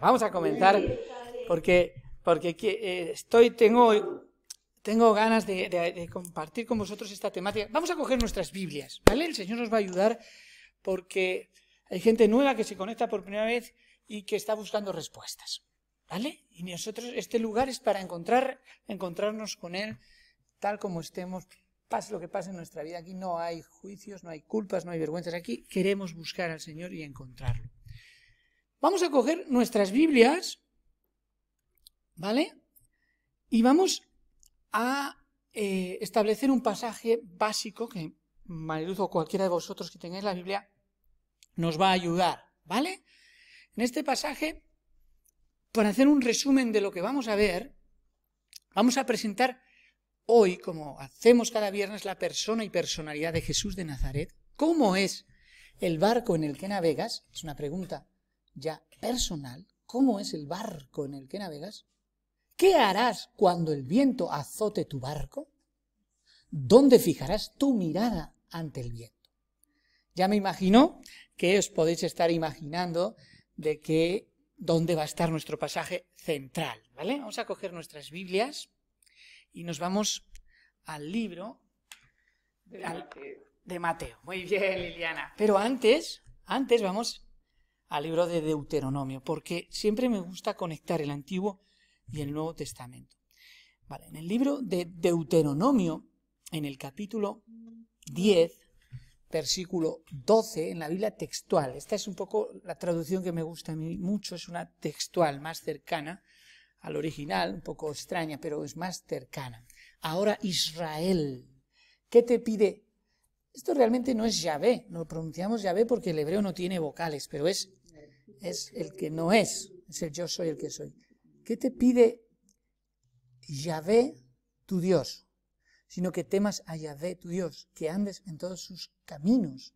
vamos a comenzar porque, porque eh, estoy, tengo, tengo ganas de, compartir con vosotros esta temática. Vamos a coger nuestras Biblias, ¿vale? El Señor nos va a ayudar porque hay gente nueva que se conecta por primera vez y que está buscando respuestas, ¿vale? Y nosotros, este lugar es para encontrar, encontrarnos con Él tal como estemos pase lo que pase en nuestra vida, aquí no hay juicios, no hay culpas, no hay vergüenzas. Aquí queremos buscar al Señor y encontrarlo. Vamos a coger nuestras Biblias, ¿vale? Y vamos a eh, establecer un pasaje básico que Mariluz o cualquiera de vosotros que tengáis la Biblia nos va a ayudar, ¿vale? En este pasaje, para hacer un resumen de lo que vamos a ver, vamos a presentar hoy, como hacemos cada viernes, la persona y personalidad de Jesús de Nazaret. ¿Cómo es el barco en el que navegas? Es una pregunta ya personal, cómo es el barco en el que navegas, qué harás cuando el viento azote tu barco, dónde fijarás tu mirada ante el viento. Ya me imagino que os podéis estar imaginando de que dónde va a estar nuestro pasaje central, ¿vale? Vamos a coger nuestras Biblias y nos vamos al libro de de Mateo. Muy bien, Liliana. Pero antes, antes vamos al libro de Deuteronomio, porque siempre me gusta conectar el Antiguo y el Nuevo Testamento. Vale, en el libro de Deuteronomio, en el capítulo 10, versículo 12, en la Biblia textual, esta es un poco la traducción que me gusta a mí mucho, es una textual más cercana al original, un poco extraña, pero es más cercana. Ahora Israel, ¿qué te pide esto realmente no es Yahvé, lo pronunciamos Yahvé porque el hebreo no tiene vocales, pero es es el que no es, es el yo soy el que soy. ¿Qué te pide Yahvé, tu Dios? Sino que temas a Yahvé, tu Dios, que andes en todos sus caminos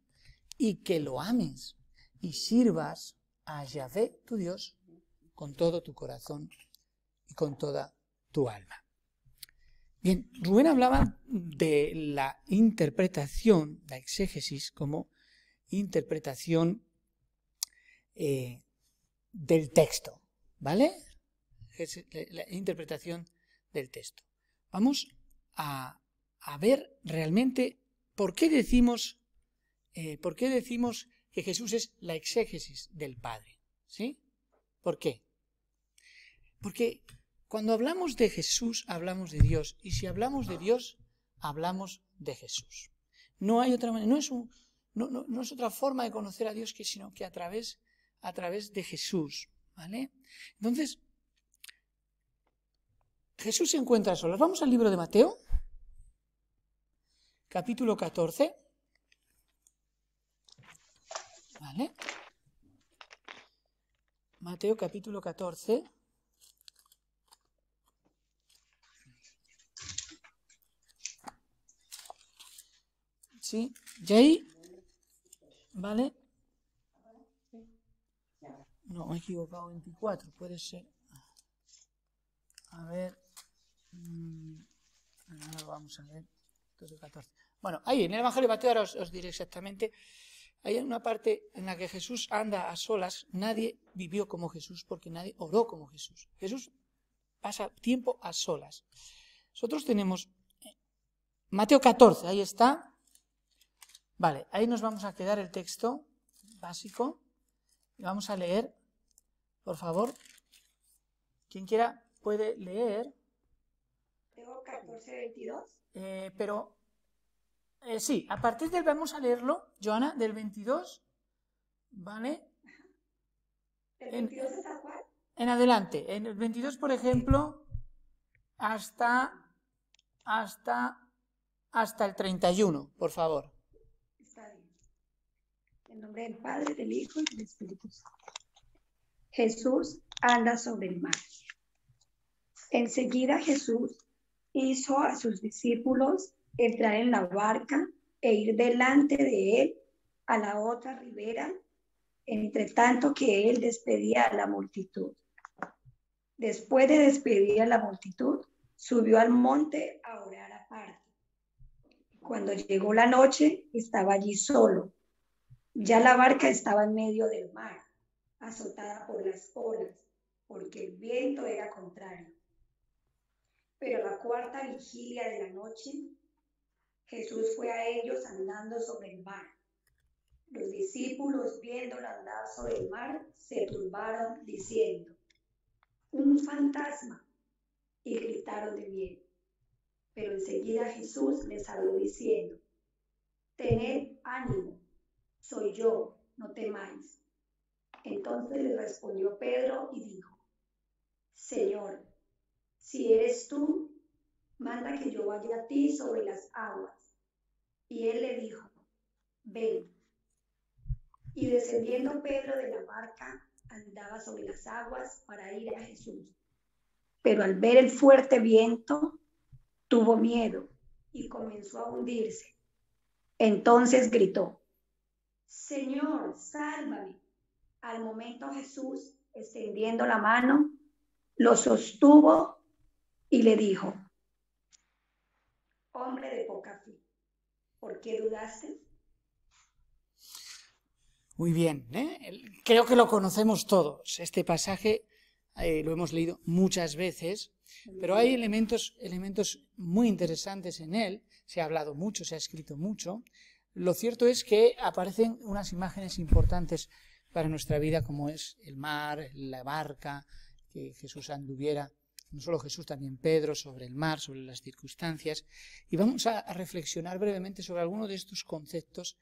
y que lo ames y sirvas a Yahvé, tu Dios, con todo tu corazón y con toda tu alma. Bien, Rubén hablaba de la interpretación, la exégesis, como interpretación eh, del texto, ¿vale? Es la, interpretación del texto. Vamos a, a ver realmente por qué decimos, eh, por qué decimos que Jesús es la exégesis del Padre, ¿sí? ¿Por qué? Porque cuando hablamos de Jesús, hablamos de Dios, y si hablamos de Dios, hablamos de Jesús. No hay otra manera, no es, no es otra forma de conocer a Dios que sino que a través a través de Jesús. ¿Vale? Entonces, Jesús se encuentra solo. Vamos al libro de Mateo, capítulo 14. ¿Vale? Mateo capítulo 14. ¿Sí? Y ahí, ¿vale? No, me he equivocado, 24, puede ser. Mm, a ver. vamos a ver. 14. Bueno, ahí en el Evangelio de Mateo ahora os, os diré exactamente. Hay una parte en la que Jesús anda a solas, nadie vivió como Jesús porque nadie oró como Jesús. Jesús pasa tiempo a solas. Nosotros tenemos eh, Mateo 14, ahí está. Vale, ahí nos vamos a quedar el texto básico y vamos a leer por favor, quien quiera puede leer. Tengo 1422. Eh, pero, eh, sí, a partir del, vamos a leerlo, Joana, del 22, ¿vale? ¿El 22 en, hasta cuál? En adelante, en el 22, por ejemplo, hasta, hasta, hasta el 31, por favor. Está bien. En nombre del Padre, del Hijo y del Espíritu Santo. Jesús anda sobre el mar. Enseguida Jesús hizo a sus discípulos entrar en la barca e ir delante de él a la otra ribera, entre tanto que él despedía a la multitud. Después de despedir a la multitud, subió al monte a orar aparte. Cuando llegó la noche, estaba allí solo. Ya la barca estaba en medio del mar azotada por las olas, porque el viento era contrario. Pero la cuarta vigilia de la noche, Jesús fue a ellos andando sobre el mar. Los discípulos, viéndolo andar sobre el mar, se turbaron diciendo, un fantasma, y gritaron de miedo. Pero enseguida Jesús les habló diciendo, tened ánimo, soy yo, no temáis. Entonces le respondió Pedro y dijo, Señor, si eres tú, manda que yo vaya a ti sobre las aguas. Y él le dijo, ven. Y descendiendo Pedro de la barca, andaba sobre las aguas para ir a Jesús. Pero al ver el fuerte viento, tuvo miedo y comenzó a hundirse. Entonces gritó, Señor, sálvame. Al momento Jesús, extendiendo la mano, lo sostuvo y le dijo, hombre de poca fe, ¿por qué dudaste? Muy bien, ¿eh? creo que lo conocemos todos. Este pasaje eh, lo hemos leído muchas veces, pero hay elementos, elementos muy interesantes en él. Se ha hablado mucho, se ha escrito mucho. Lo cierto es que aparecen unas imágenes importantes para nuestra vida, como es el mar, la barca, que Jesús anduviera, no solo Jesús, también Pedro, sobre el mar, sobre las circunstancias. Y vamos a reflexionar brevemente sobre alguno de estos conceptos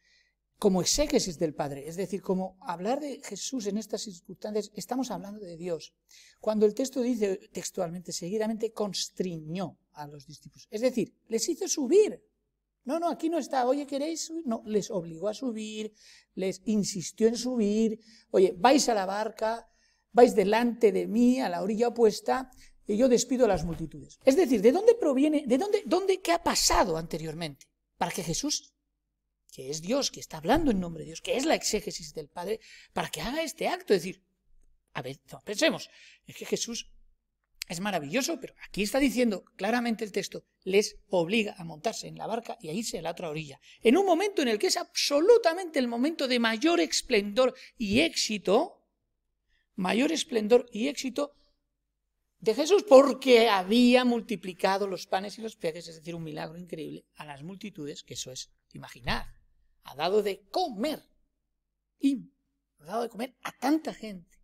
como exégesis del Padre, es decir, como hablar de Jesús en estas circunstancias, estamos hablando de Dios. Cuando el texto dice textualmente, seguidamente constriñó a los discípulos, es decir, les hizo subir no, no, aquí no está. Oye, ¿queréis subir? No, les obligó a subir, les insistió en subir. Oye, vais a la barca, vais delante de mí, a la orilla opuesta, y yo despido a las multitudes. Es decir, ¿de dónde proviene, de dónde, dónde, qué ha pasado anteriormente? Para que Jesús, que es Dios, que está hablando en nombre de Dios, que es la exégesis del Padre, para que haga este acto. Es decir, a ver, pensemos, es que Jesús es maravilloso, pero aquí está diciendo claramente el texto, les obliga a montarse en la barca y a irse a la otra orilla. En un momento en el que es absolutamente el momento de mayor esplendor y éxito, mayor esplendor y éxito de Jesús, porque había multiplicado los panes y los peces, es decir, un milagro increíble a las multitudes, que eso es, imaginar. ha dado de comer, y ha dado de comer a tanta gente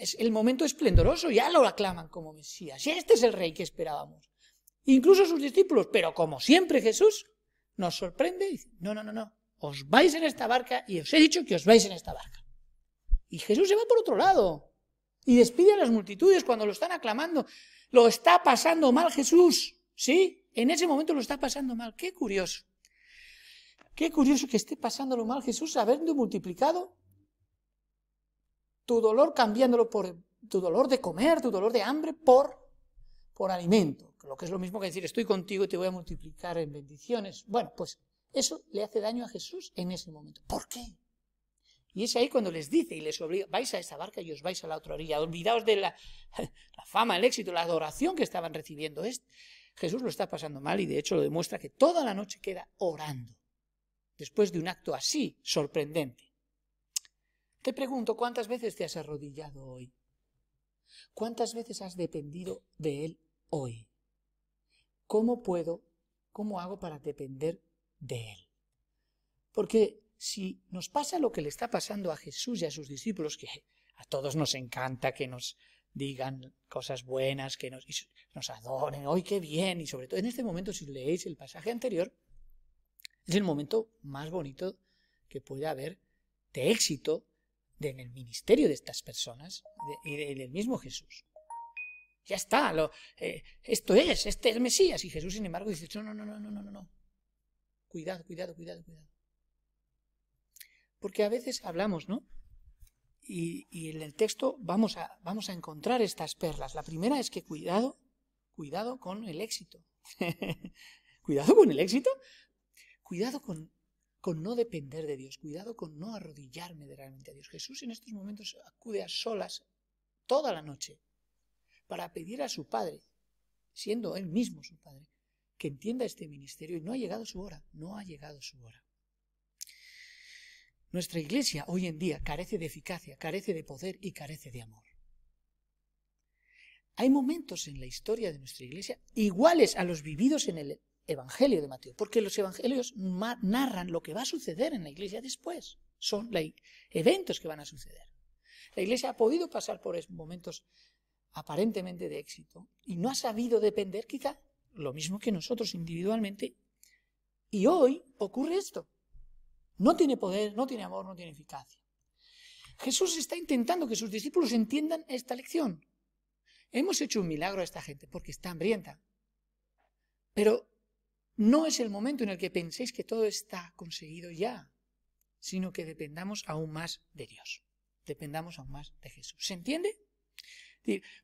es el momento esplendoroso, ya lo aclaman como Mesías, y este es el rey que esperábamos. Incluso sus discípulos, pero como siempre Jesús nos sorprende y dice, no, no, no, no, os vais en esta barca y os he dicho que os vais en esta barca. Y Jesús se va por otro lado y despide a las multitudes cuando lo están aclamando. Lo está pasando mal Jesús, ¿sí? En ese momento lo está pasando mal. Qué curioso. Qué curioso que esté pasándolo mal Jesús habiendo multiplicado tu dolor cambiándolo por tu dolor de comer, tu dolor de hambre, por, por alimento. Lo que es lo mismo que decir, estoy contigo y te voy a multiplicar en bendiciones. Bueno, pues eso le hace daño a Jesús en ese momento. ¿Por qué? Y es ahí cuando les dice y les obliga, vais a esa barca y os vais a la otra orilla. Olvidaos de la, la fama, el éxito, la adoración que estaban recibiendo. Es, Jesús lo está pasando mal y de hecho lo demuestra que toda la noche queda orando, después de un acto así sorprendente. Te pregunto, ¿cuántas veces te has arrodillado hoy? ¿Cuántas veces has dependido de Él hoy? ¿Cómo puedo, cómo hago para depender de Él? Porque si nos pasa lo que le está pasando a Jesús y a sus discípulos, que a todos nos encanta que nos digan cosas buenas, que nos, adoren, hoy qué bien, y sobre todo en este momento, si leéis el pasaje anterior, es el momento más bonito que puede haber de éxito en el ministerio de estas personas y del mismo Jesús. Ya está, eh, esto es, este es el Mesías. Y Jesús, sin embargo, dice, no, no, no, no, no, no, no. Cuidado, cuidado, cuidado, cuidado. Porque a veces hablamos, ¿no? Y, en el texto vamos a, vamos a encontrar estas perlas. La primera es que cuidado, cuidado con el éxito. cuidado con el éxito. Cuidado con con no depender de Dios, cuidado con no arrodillarme de realmente a Dios. Jesús en estos momentos acude a solas toda la noche para pedir a su Padre, siendo él mismo su Padre, que entienda este ministerio y no ha llegado su hora, no ha llegado su hora. Nuestra iglesia hoy en día carece de eficacia, carece de poder y carece de amor. Hay momentos en la historia de nuestra iglesia iguales a los vividos en el Evangelio de Mateo, porque los evangelios narran lo que va a suceder en la iglesia después, son eventos que van a suceder. La iglesia ha podido pasar por momentos aparentemente de éxito y no ha sabido depender quizá lo mismo que nosotros individualmente y hoy ocurre esto. No tiene poder, no tiene amor, no tiene eficacia. Jesús está intentando que sus discípulos entiendan esta lección. Hemos hecho un milagro a esta gente porque está hambrienta. Pero no es el momento en el que penséis que todo está conseguido ya, sino que dependamos aún más de Dios, dependamos aún más de Jesús. ¿Se entiende?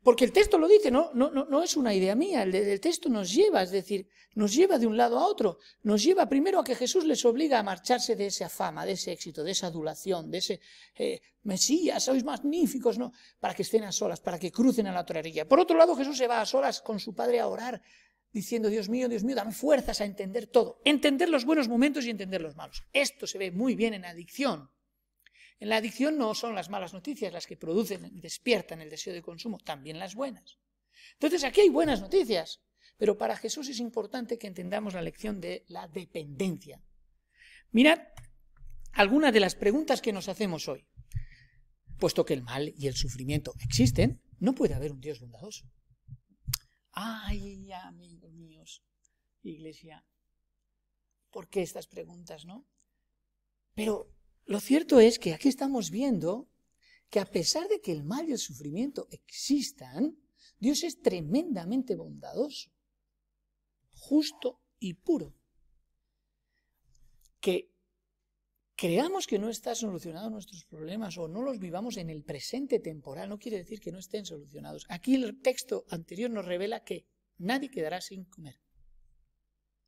Porque el texto lo dice, no, no, no, es una idea mía, el, texto nos lleva, es decir, nos lleva de un lado a otro, nos lleva primero a que Jesús les obliga a marcharse de esa fama, de ese éxito, de esa adulación, de ese eh, Mesías, sois magníficos, ¿no? Para que estén a solas, para que crucen a la torería. Por otro lado, Jesús se va a solas con su padre a orar, diciendo, Dios mío, Dios mío, dan fuerzas a entender todo, entender los buenos momentos y entender los malos. Esto se ve muy bien en adicción. En la adicción no son las malas noticias las que producen y despiertan el deseo de consumo, también las buenas. Entonces aquí hay buenas noticias, pero para Jesús es importante que entendamos la lección de la dependencia. Mirad algunas de las preguntas que nos hacemos hoy. Puesto que el mal y el sufrimiento existen, no puede haber un Dios bondadoso. Ay, amigo Iglesia? ¿Por qué estas preguntas, no? Pero lo cierto es que aquí estamos viendo que a pesar de que el mal y el sufrimiento existan, Dios es tremendamente bondadoso, justo y puro. Que creamos que no están solucionados nuestros problemas o no los vivamos en el presente temporal no quiere decir que no estén solucionados. Aquí el texto anterior nos revela que nadie quedará sin comer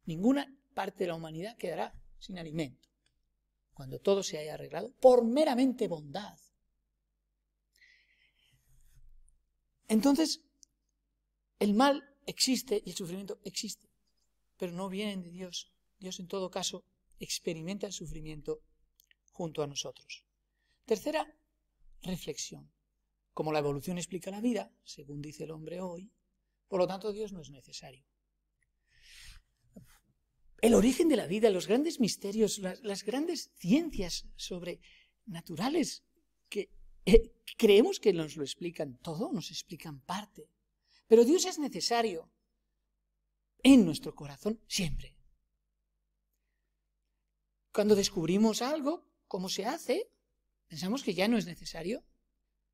ninguna parte de la humanidad quedará sin alimento cuando todo se haya arreglado por meramente bondad. Entonces, el mal existe y el sufrimiento existe, pero no vienen de Dios. Dios en todo caso experimenta el sufrimiento junto a nosotros. Tercera reflexión. Como la evolución explica la vida, según dice el hombre hoy, por lo tanto Dios no es necesario el origen de la vida, los grandes misterios, las, grandes ciencias sobre naturales eh, que creemos que nos lo explican todo, nos explican parte. Pero Dios es necesario en nuestro corazón siempre. Cuando descubrimos algo, cómo se hace, pensamos que ya no es necesario.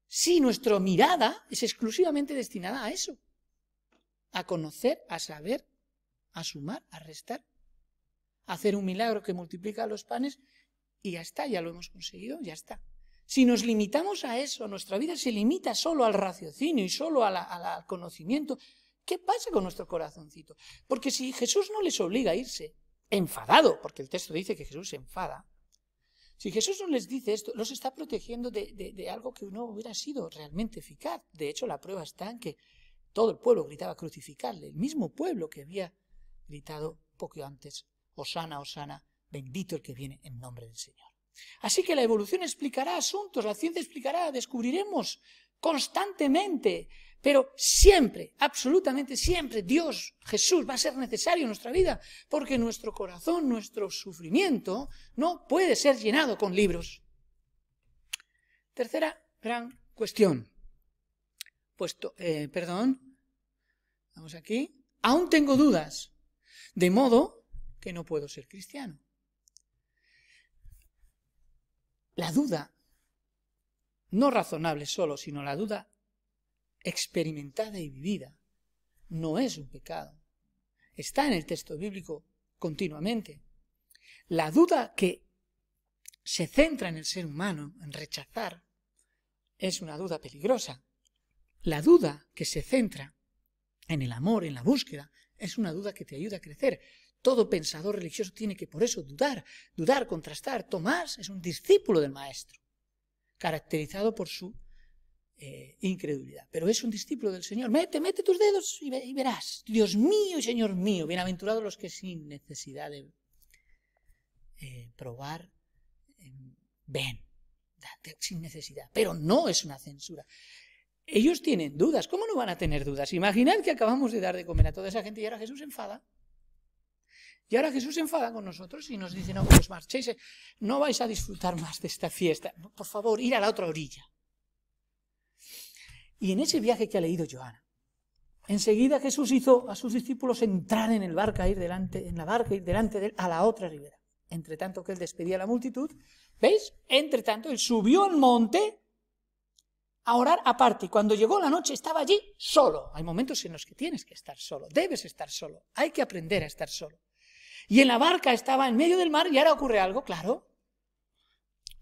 Si nuestra mirada es exclusivamente destinada a eso, a conocer, a saber, a sumar, a restar, hacer un milagro que multiplica los panes y ya está, ya lo hemos conseguido, ya está. Si nos limitamos a eso, nuestra vida se limita solo al raciocinio y solo al conocimiento, ¿qué pasa con nuestro corazoncito? Porque si Jesús no les obliga a irse, enfadado, porque el texto dice que Jesús se enfada, si Jesús no les dice esto, los está protegiendo de, de algo que no hubiera sido realmente eficaz. De hecho, la prueba está en que todo el pueblo gritaba crucificarle, el mismo pueblo que había gritado poco antes Osana, Osana, bendito el que viene en nombre del Señor. Así que la evolución explicará asuntos, la ciencia explicará, descubriremos constantemente, pero siempre, absolutamente siempre, Dios, Jesús va a ser necesario en nuestra vida, porque nuestro corazón, nuestro sufrimiento, no puede ser llenado con libros. Tercera gran cuestión. Puesto, eh, perdón, vamos aquí. Aún tengo dudas, de modo que no puedo ser cristiano. La duda, no razonable solo, sino la duda experimentada y vivida, no es un pecado. Está en el texto bíblico continuamente. La duda que se centra en el ser humano, en rechazar, es una duda peligrosa. La duda que se centra en el amor, en la búsqueda, es una duda que te ayuda a crecer, todo pensador religioso tiene que por eso dudar, dudar, contrastar. Tomás es un discípulo del Maestro, caracterizado por su eh, incredulidad, pero es un discípulo del Señor. Mete, mete tus dedos y, verás. Dios mío y Señor mío, bienaventurados los que sin necesidad de eh, probar em, ven, sin necesidad. Pero no es una censura. Ellos tienen dudas. ¿Cómo no van a tener dudas? Imaginad que acabamos de dar de comer a toda esa gente y ahora Jesús enfada. Y ahora Jesús se enfada con nosotros y nos dice, no, os pues marchéis, eh, no vais a disfrutar más de esta fiesta. Por favor, ir a la otra orilla. Y en ese viaje que ha leído Joana, enseguida Jesús hizo a sus discípulos entrar en el barco, ir delante, en la barca, ir delante de él a la otra ribera. Entre tanto que él despedía a la multitud, ¿veis? Entre tanto, él subió al monte a orar aparte. Y cuando llegó la noche estaba allí solo. Hay momentos en los que tienes que estar solo, debes estar solo, hay que aprender a estar solo y en la barca estaba en medio del mar y ahora ocurre algo, claro.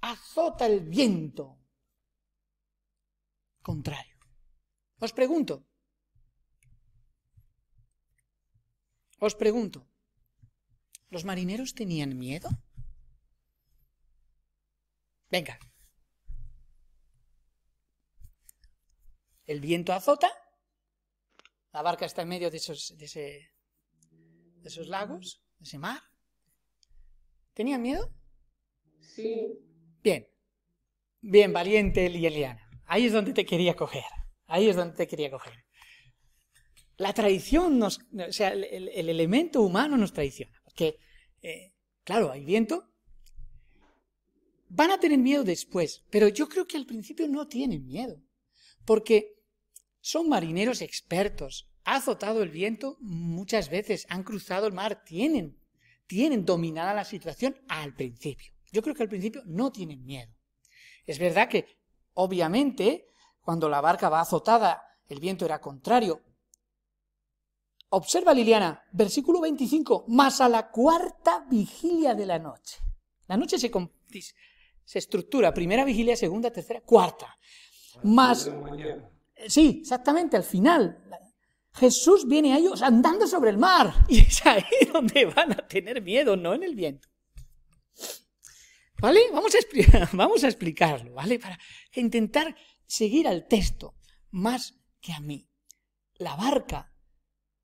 Azota el viento contrario. Os pregunto, os pregunto, ¿los marineros tenían miedo? Venga. El viento azota, la barca está en medio de esos, esos lagos, ese mar. tenía miedo? Sí. Bien. Bien, valiente y Eliana. Ahí es donde te quería coger. Ahí es donde te quería coger. La traición nos. O sea, el, elemento humano nos traiciona. Porque, eh, claro, hay viento. Van a tener miedo después, pero yo creo que al principio no tienen miedo. Porque son marineros expertos, ha azotado el viento muchas veces, han cruzado el mar, tienen, tienen dominada la situación al principio. Yo creo que al principio no tienen miedo. Es verdad que, obviamente, cuando la barca va azotada, el viento era contrario. Observa Liliana, versículo 25, más a la cuarta vigilia de la noche. La noche se, se estructura, primera vigilia, segunda, tercera, cuarta. Más... Sí, exactamente, al final, Jesús viene a ellos andando sobre el mar. Y es ahí donde van a tener miedo, no en el viento. ¿Vale? Vamos a, vamos a explicarlo, ¿vale? Para intentar seguir al texto más que a mí. La barca,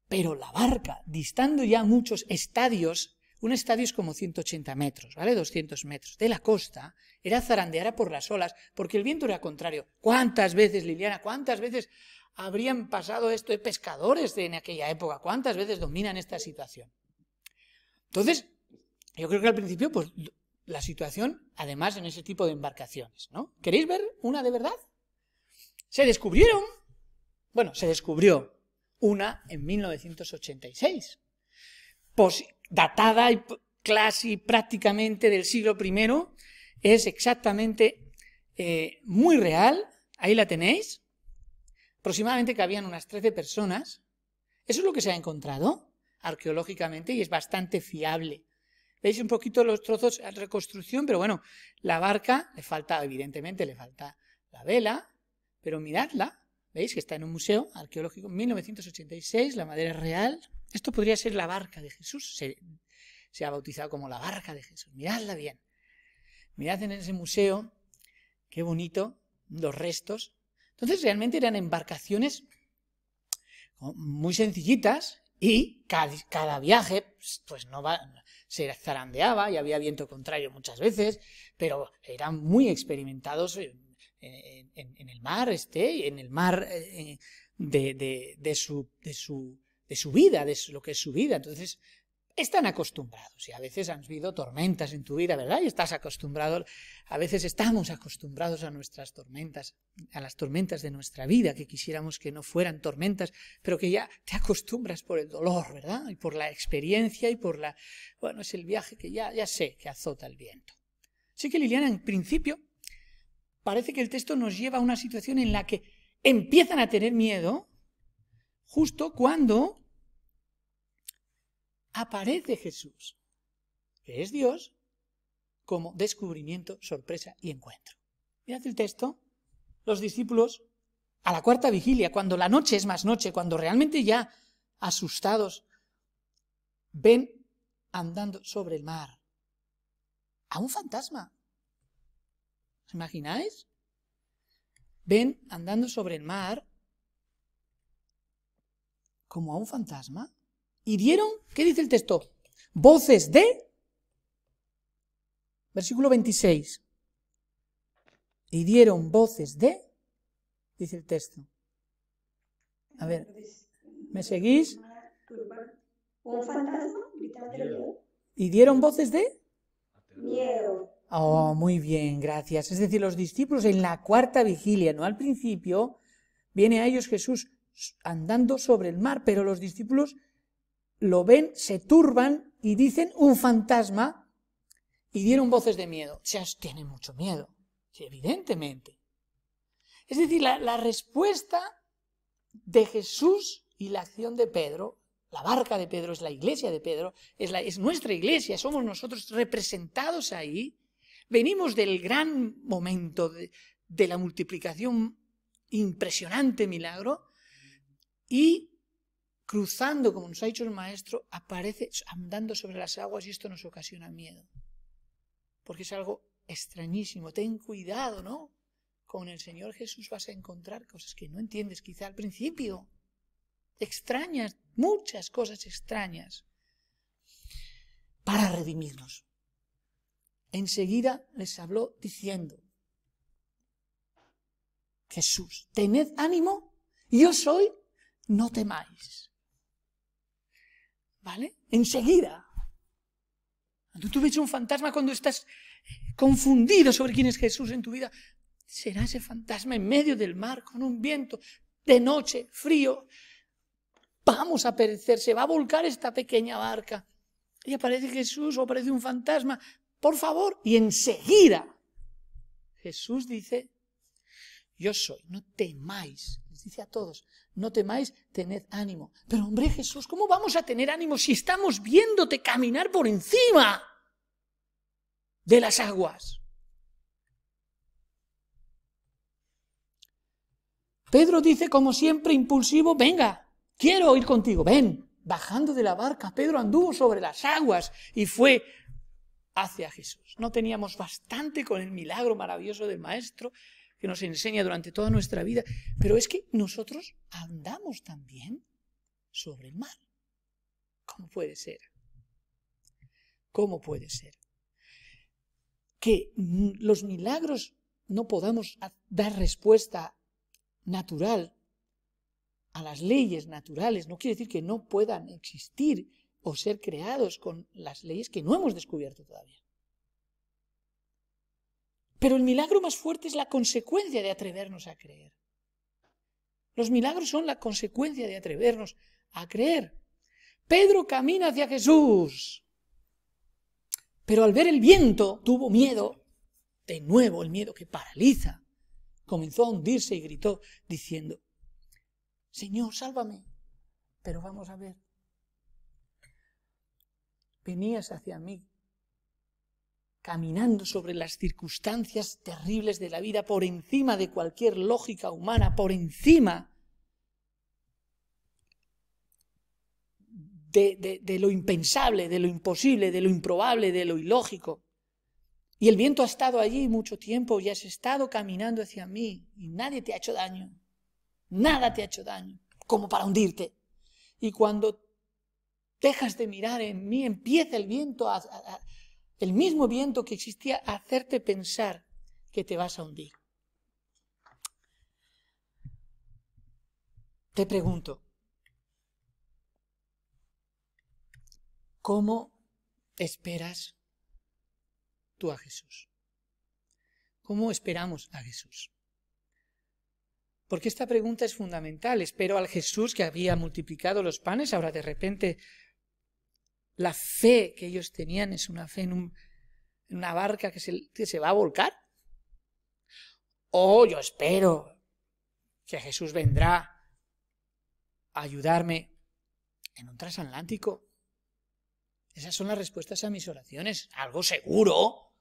pero la barca, distando ya muchos estadios, un estadio es como 180 metros, ¿vale? 200 metros de la costa, era zarandeada por las olas, porque el viento era contrario. ¿Cuántas veces, Liliana, cuántas veces habrían pasado esto eh, de pescadores en aquella época? ¿Cuántas veces dominan esta situación? Entonces, yo creo que al principio, pues la situación, además en ese tipo de embarcaciones, ¿no? ¿Queréis ver una de verdad? Se descubrieron, bueno, se descubrió una en 1986, pues datada y casi prácticamente del siglo I, es exactamente eh, muy real, ahí la tenéis, aproximadamente habían unas 13 personas. Eso es lo que se ha encontrado arqueológicamente y es bastante fiable. Veis un poquito los trozos de reconstrucción, pero bueno, la barca le falta, evidentemente, le falta la vela, pero miradla, veis que está en un museo arqueológico, 1986, la madera real. Esto podría ser la barca de Jesús, se, se ha bautizado como la barca de Jesús. Miradla bien. Mirad en ese museo, qué bonito, los restos, entonces realmente eran embarcaciones muy sencillitas y cada, viaje pues, pues no va, se zarandeaba y había viento contrario muchas veces, pero eran muy experimentados en, el mar, este, en el mar eh, de, su, de, su, de su vida, de lo que es su vida. Entonces están acostumbrados y a veces han vivido tormentas en tu vida, ¿verdad? Y estás acostumbrado, a veces estamos acostumbrados a nuestras tormentas, a las tormentas de nuestra vida, que quisiéramos que no fueran tormentas, pero que ya te acostumbras por el dolor, ¿verdad? Y por la experiencia y por la, bueno, es el viaje que ya, ya sé que azota el viento. Sí que Liliana, en principio, parece que el texto nos lleva a una situación en la que empiezan a tener miedo justo cuando aparece Jesús, que es Dios, como descubrimiento, sorpresa y encuentro. Mirad el texto. Los discípulos, a la cuarta vigilia, cuando la noche es más noche, cuando realmente ya asustados, ven andando sobre el mar a un fantasma. ¿Os imagináis? Ven andando sobre el mar como a un fantasma. Y dieron, ¿qué dice el texto? Voces de... Versículo 26. Y dieron voces de... Dice el texto. A ver, ¿me seguís? Un fantasma ¿Y dieron voces de? Miedo. Oh, muy bien, gracias. Es decir, los discípulos en la cuarta vigilia, no al principio, viene a ellos Jesús andando sobre el mar, pero los discípulos lo ven, se turban y dicen un fantasma y dieron voces de miedo. O sea, tienen mucho miedo, evidentemente. Es decir, la, respuesta de Jesús y la acción de Pedro, la barca de Pedro es la iglesia de Pedro, es, es nuestra iglesia, somos nosotros representados ahí. Venimos del gran momento de la multiplicación, impresionante milagro, y cruzando, como nos ha dicho el maestro, aparece andando sobre las aguas y esto nos ocasiona miedo. Porque es algo extrañísimo. Ten cuidado, ¿no? Con el Señor Jesús vas a encontrar cosas que no entiendes quizá al principio. Extrañas, muchas cosas extrañas. Para redimirnos. Enseguida les habló diciendo, Jesús, tened ánimo, yo soy, no temáis. ¿Vale? Enseguida. Cuando tú ves un fantasma, cuando estás eh, confundido sobre quién es Jesús en tu vida, será ese fantasma en medio del mar, con un viento, de noche, frío. Vamos a perecer, se va a volcar esta pequeña barca. Y aparece Jesús o aparece un fantasma, por favor, y enseguida Jesús dice, yo soy, no temáis dice a todos, no temáis, tened ánimo. Pero hombre Jesús, ¿cómo vamos a tener ánimo si estamos viéndote caminar por encima de las aguas? Pedro dice, como siempre, impulsivo, venga, quiero ir contigo, ven. Bajando de la barca, Pedro anduvo sobre las aguas y fue hacia Jesús. No teníamos bastante con el milagro maravilloso del Maestro, que nos enseña durante toda nuestra vida, pero es que nosotros andamos también sobre el mal. ¿Cómo puede ser? ¿Cómo puede ser? Que mm, los milagros no podamos dar respuesta natural a las leyes naturales, no quiere decir que no puedan existir o ser creados con las leyes que no hemos descubierto todavía. Pero el milagro más fuerte es la consecuencia de atrevernos a creer. Los milagros son la consecuencia de atrevernos a creer. Pedro camina hacia Jesús, pero al ver el viento tuvo miedo, de nuevo el miedo que paraliza. Comenzó a hundirse y gritó diciendo, Señor, sálvame, pero vamos a ver. Venías hacia mí caminando sobre las circunstancias terribles de la vida, por encima de cualquier lógica humana, por encima de, lo impensable, de lo imposible, de lo improbable, de lo ilógico. Y el viento ha estado allí mucho tiempo y has estado caminando hacia mí y nadie te ha hecho daño. Nada te ha hecho daño como para hundirte. Y cuando dejas de mirar en mí, empieza el viento a, el mismo viento que existía a hacerte pensar que te vas a hundir. Te pregunto, ¿cómo esperas tú a Jesús? ¿Cómo esperamos a Jesús? Porque esta pregunta es fundamental. Espero al Jesús que había multiplicado los panes, ahora de repente la fe que ellos tenían es una fe en, en una barca que se, va a volcar. O oh, yo espero que Jesús vendrá a ayudarme en un transatlántico. Esas son las respuestas a mis oraciones. Algo seguro,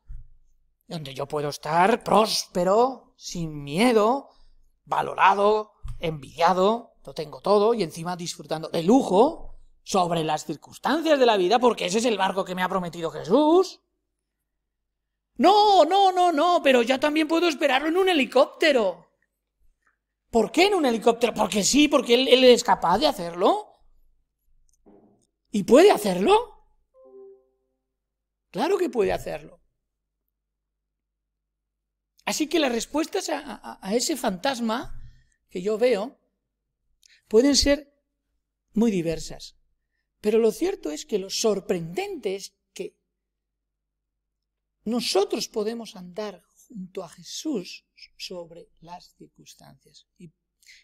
donde yo puedo estar próspero, sin miedo, valorado, envidiado, lo tengo todo y encima disfrutando de lujo sobre las circunstancias de la vida, porque ese es el barco que me ha prometido Jesús. No, no, no, no, pero yo también puedo esperarlo en un helicóptero. ¿Por qué en un helicóptero? Porque sí, porque él, es capaz de hacerlo. ¿Y puede hacerlo? Claro que puede hacerlo. Así que las respuestas a, ese fantasma que yo veo pueden ser muy diversas. Pero lo cierto es que lo sorprendente es que nosotros podemos andar junto a Jesús sobre las circunstancias. ¿Y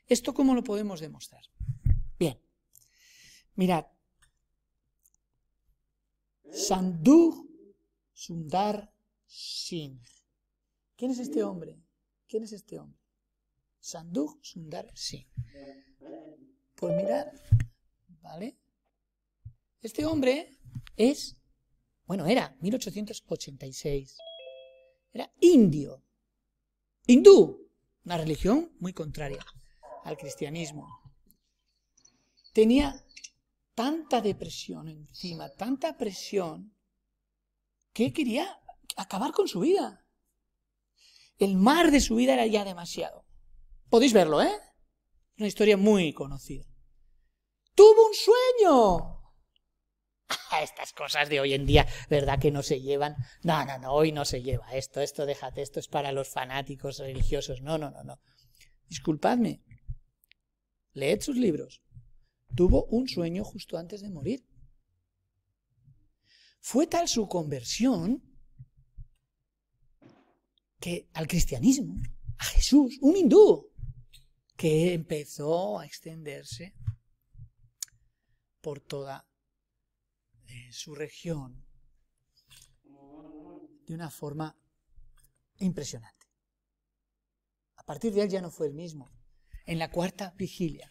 esto cómo lo podemos demostrar? Bien, mirad, sandú Sundar Singh. ¿Quién es este hombre? ¿Quién es este hombre? sandú Sundar Singh. Pues mirad, ¿vale? Este hombre es, bueno, era 1886. Era indio, hindú, una religión muy contraria al cristianismo. Tenía tanta depresión encima, tanta presión, que quería acabar con su vida. El mar de su vida era ya demasiado. Podéis verlo, ¿eh? Una historia muy conocida. Tuvo un sueño Estas cosas de hoy en día, ¿verdad que no se llevan? No, no, no, hoy no se lleva esto, esto déjate, esto es para los fanáticos religiosos. No, no, no, no. Disculpadme. Leed sus libros. Tuvo un sueño justo antes de morir. Fue tal su conversión que al cristianismo, a Jesús, un hindú, que empezó a extenderse por toda eh, su región de una forma impresionante. A partir de él ya no fue el mismo. En la cuarta vigilia,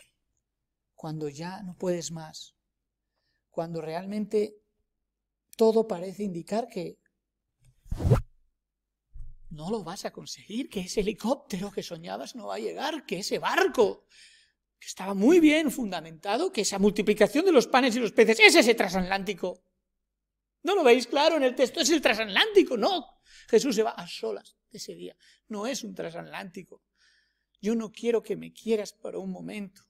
cuando ya no puedes más, cuando realmente todo parece indicar que no lo vas a conseguir, que ese helicóptero que soñabas no va a llegar, que ese barco que estaba muy bien fundamentado, que esa multiplicación de los panes y los peces es ese trasatlántico. ¿No lo veis claro en el texto? Es el trasatlántico. no. Jesús se va a solas ese día. No es un trasatlántico. Yo no quiero que me quieras por un momento.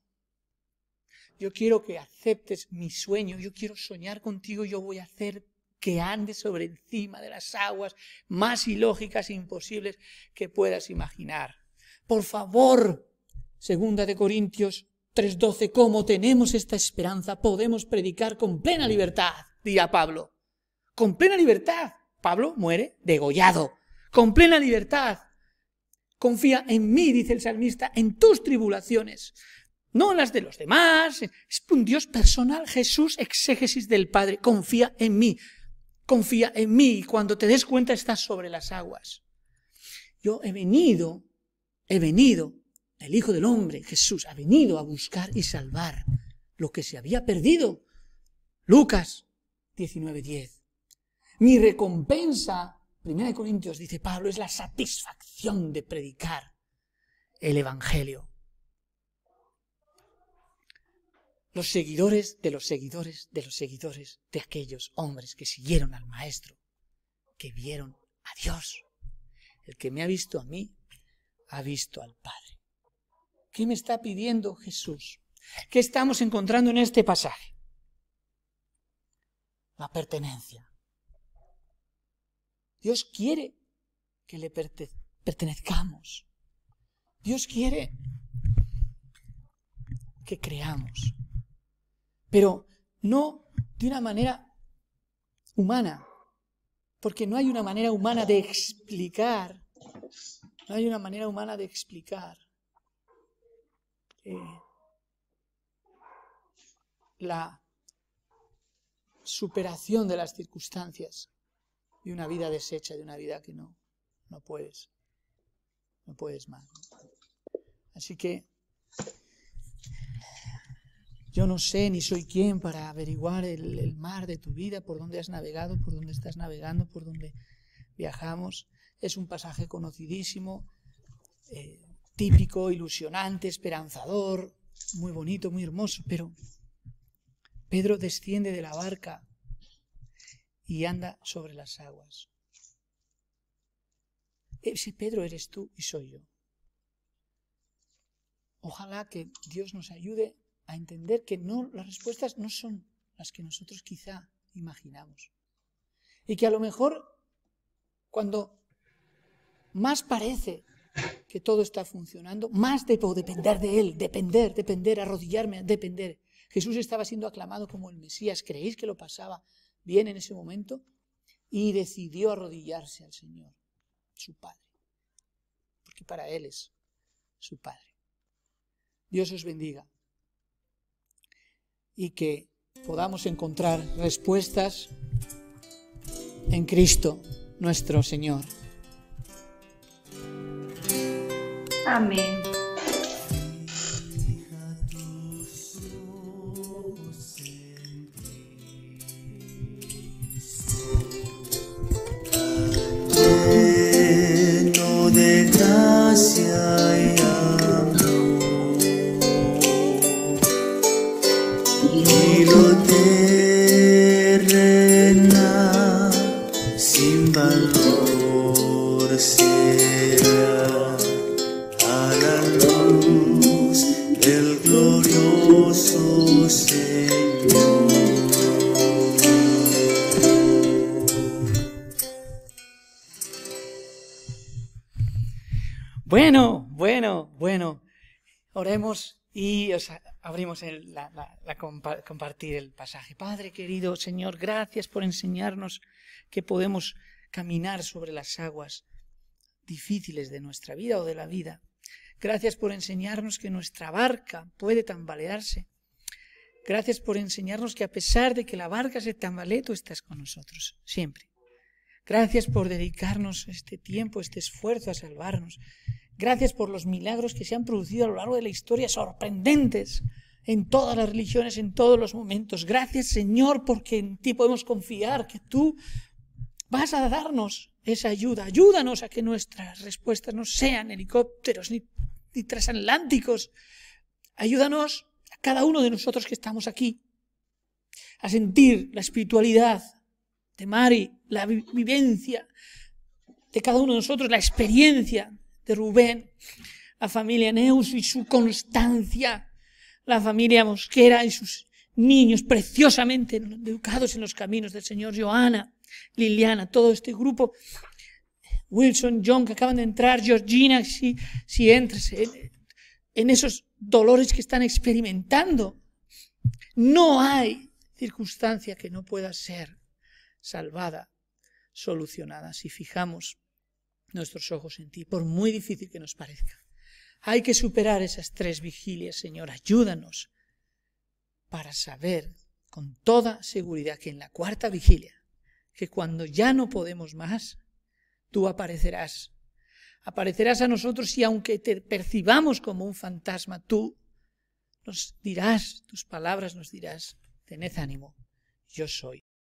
Yo quiero que aceptes mi sueño. Yo quiero soñar contigo. Yo voy a hacer que andes sobre encima de las aguas más ilógicas e imposibles que puedas imaginar. Por favor, Segunda de Corintios 3:12, como tenemos esta esperanza, podemos predicar con plena libertad, dirá Pablo. Con plena libertad. Pablo muere degollado. Con plena libertad. Confía en mí, dice el salmista, en tus tribulaciones, no en las de los demás. Es un Dios personal, Jesús, exégesis del Padre. Confía en mí, confía en mí. cuando te des cuenta estás sobre las aguas. Yo he venido, he venido el Hijo del Hombre, Jesús, ha venido a buscar y salvar lo que se había perdido. Lucas 19:10. Mi recompensa, 1 Corintios dice Pablo, es la satisfacción de predicar el Evangelio. Los seguidores de los seguidores de los seguidores de aquellos hombres que siguieron al Maestro, que vieron a Dios. El que me ha visto a mí, ha visto al Padre. ¿Qué me está pidiendo Jesús? ¿Qué estamos encontrando en este pasaje? La pertenencia. Dios quiere que le pertenezcamos. Dios quiere que creamos. Pero no de una manera humana, porque no hay una manera humana de explicar, no hay una manera humana de explicar eh, la superación de las circunstancias de una vida deshecha, de una vida que no, no puedes, no puedes más. Así que yo no sé ni soy quien para averiguar el, mar de tu vida, por dónde has navegado, por dónde estás navegando, por dónde viajamos. Es un pasaje conocidísimo. Eh, típico, ilusionante, esperanzador, muy bonito, muy hermoso, pero Pedro desciende de la barca y anda sobre las aguas. Ese eh, Pedro eres tú y soy yo. Ojalá que Dios nos ayude a entender que no, las respuestas no son las que nosotros quizá imaginamos. Y que a lo mejor cuando más parece que todo está funcionando, más debo depender de Él, depender, depender, arrodillarme, depender. Jesús estaba siendo aclamado como el Mesías, ¿creéis que lo pasaba bien en ese momento? Y decidió arrodillarse al Señor, su Padre, porque para Él es su Padre. Dios os bendiga y que podamos encontrar respuestas en Cristo nuestro Señor. Amém. y abrimos el, la, compartir el pasaje. Padre querido, Señor, gracias por enseñarnos que podemos caminar sobre las aguas difíciles de nuestra vida o de la vida. Gracias por enseñarnos que nuestra barca puede tambalearse. Gracias por enseñarnos que a pesar de que la barca se tambalee, tú estás con nosotros, siempre. Gracias por dedicarnos este tiempo, este esfuerzo a salvarnos. Gracias por los milagros que se han producido a lo largo de la historia, sorprendentes en todas las religiones, en todos los momentos. Gracias Señor porque en ti podemos confiar que tú vas a darnos esa ayuda. Ayúdanos a que nuestras respuestas no sean helicópteros ni, transatlánticos. Ayúdanos a cada uno de nosotros que estamos aquí a sentir la espiritualidad de Mari, la vivencia de cada uno de nosotros, la experiencia de Rubén, la familia Neus y su constancia, la familia Mosquera y sus niños preciosamente educados en los caminos del Señor, Joana, Liliana, todo este grupo, Wilson, John, que acaban de entrar, Georgina, si, si entras en esos dolores que están experimentando, no hay circunstancia que no pueda ser salvada, solucionada, si fijamos nuestros ojos en ti, por muy difícil que nos parezca. Hay que superar esas tres vigilias, Señor. Ayúdanos para saber con toda seguridad que en la cuarta vigilia, que cuando ya no podemos más, tú aparecerás. Aparecerás a nosotros y aunque te percibamos como un fantasma, tú nos dirás, tus palabras nos dirás, tened ánimo, yo soy.